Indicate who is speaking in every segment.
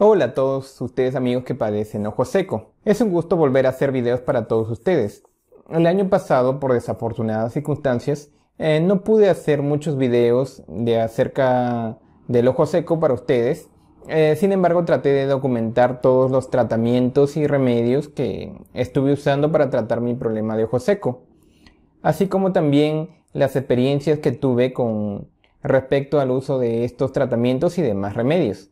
Speaker 1: Hola a todos ustedes amigos que padecen ojo seco. Es un gusto volver a hacer videos para todos ustedes. El año pasado, por desafortunadas circunstancias, eh, no pude hacer muchos videos de acerca del ojo seco para ustedes. Eh, sin embargo, traté de documentar todos los tratamientos y remedios que estuve usando para tratar mi problema de ojo seco. Así como también las experiencias que tuve con respecto al uso de estos tratamientos y demás remedios.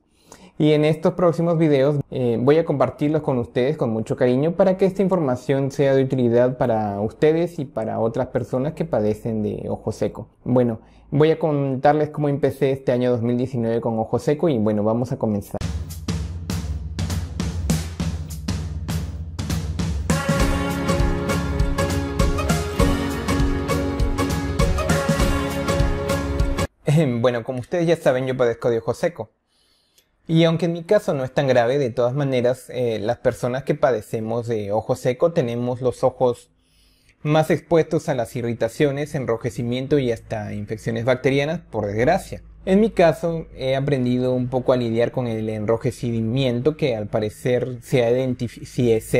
Speaker 1: Y en estos próximos videos eh, voy a compartirlos con ustedes con mucho cariño para que esta información sea de utilidad para ustedes y para otras personas que padecen de ojo seco. Bueno, voy a contarles cómo empecé este año 2019 con ojo seco y bueno, vamos a comenzar. bueno, como ustedes ya saben, yo padezco de ojo seco. Y aunque en mi caso no es tan grave, de todas maneras, eh, las personas que padecemos de ojo seco tenemos los ojos más expuestos a las irritaciones, enrojecimiento y hasta infecciones bacterianas, por desgracia. En mi caso, he aprendido un poco a lidiar con el enrojecimiento que al parecer se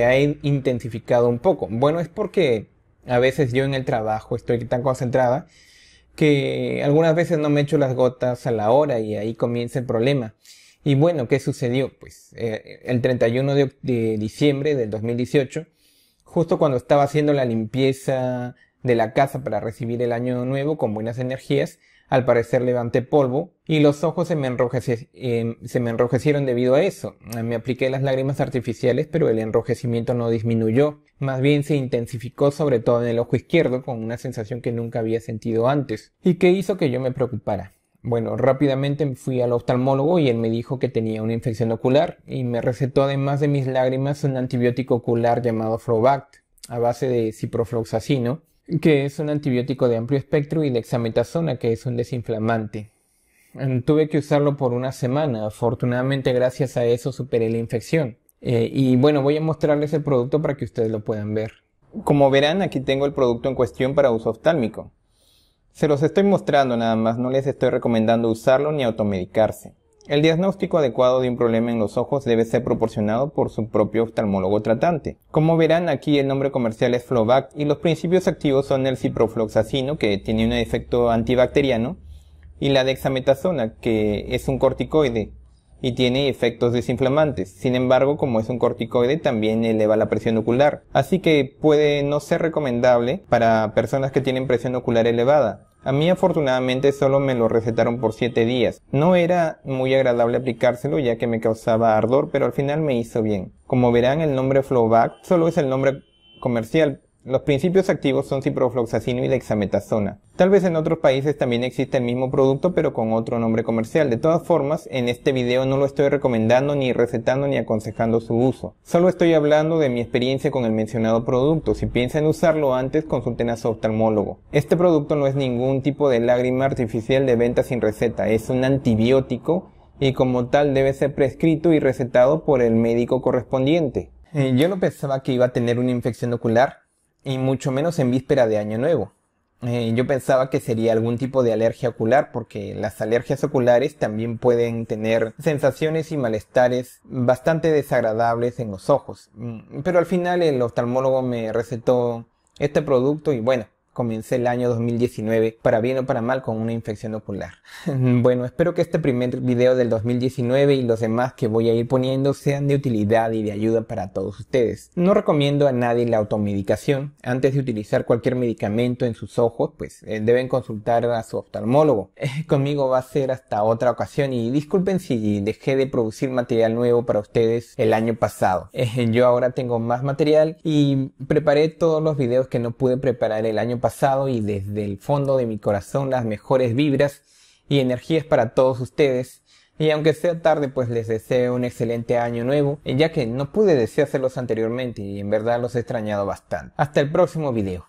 Speaker 1: ha intensificado un poco. Bueno, es porque a veces yo en el trabajo estoy tan concentrada que algunas veces no me echo las gotas a la hora y ahí comienza el problema. Y bueno, ¿qué sucedió? Pues eh, el 31 de, diciembre del 2018, justo cuando estaba haciendo la limpieza de la casa para recibir el año nuevo con buenas energías, al parecer levanté polvo y los ojos se me, eh, se me enrojecieron debido a eso. Me apliqué las lágrimas artificiales, pero el enrojecimiento no disminuyó, más bien se intensificó sobre todo en el ojo izquierdo con una sensación que nunca había sentido antes y qué hizo que yo me preocupara. Bueno, rápidamente fui al oftalmólogo y él me dijo que tenía una infección ocular y me recetó además de mis lágrimas un antibiótico ocular llamado Frobact, a base de ciprofloxacino, que es un antibiótico de amplio espectro y de dexametasona, que es un desinflamante. Mm, tuve que usarlo por una semana, afortunadamente gracias a eso superé la infección. Eh, y bueno, voy a mostrarles el producto para que ustedes lo puedan ver. Como verán, aquí tengo el producto en cuestión para uso oftálmico. Se los estoy mostrando nada más, no les estoy recomendando usarlo ni automedicarse. El diagnóstico adecuado de un problema en los ojos debe ser proporcionado por su propio oftalmólogo tratante. Como verán aquí el nombre comercial es Flovac y los principios activos son el ciprofloxacino que tiene un efecto antibacteriano y la dexametasona que es un corticoide y tiene efectos desinflamantes. Sin embargo, como es un corticoide, también eleva la presión ocular. Así que puede no ser recomendable para personas que tienen presión ocular elevada. A mí afortunadamente solo me lo recetaron por 7 días. No era muy agradable aplicárselo ya que me causaba ardor, pero al final me hizo bien. Como verán, el nombre Flowback solo es el nombre comercial, los principios activos son ciprofloxacino y dexametasona. Tal vez en otros países también existe el mismo producto pero con otro nombre comercial. De todas formas, en este video no lo estoy recomendando ni recetando ni aconsejando su uso. Solo estoy hablando de mi experiencia con el mencionado producto. Si piensan usarlo antes, consulten a su oftalmólogo. Este producto no es ningún tipo de lágrima artificial de venta sin receta. Es un antibiótico y como tal debe ser prescrito y recetado por el médico correspondiente. Eh, yo no pensaba que iba a tener una infección ocular, y mucho menos en víspera de Año Nuevo. Eh, yo pensaba que sería algún tipo de alergia ocular porque las alergias oculares también pueden tener sensaciones y malestares bastante desagradables en los ojos. Mm, pero al final el oftalmólogo me recetó este producto y bueno, comencé el año 2019 para bien o para mal con una infección ocular. bueno, espero que este primer video del 2019 y los demás que voy a ir poniendo sean de utilidad y de ayuda para todos ustedes. No recomiendo a nadie la automedicación. Antes de utilizar cualquier medicamento en sus ojos, pues eh, deben consultar a su oftalmólogo. conmigo va a ser hasta otra ocasión y disculpen si dejé de producir material nuevo para ustedes el año pasado. yo ahora tengo más material y preparé todos los videos que no pude preparar el año pasado y desde el fondo de mi corazón las mejores vibras y energías para todos ustedes. Y aunque sea tarde, pues les deseo un excelente año nuevo, ya que no pude deseárselos anteriormente y en verdad los he extrañado bastante. Hasta el próximo video.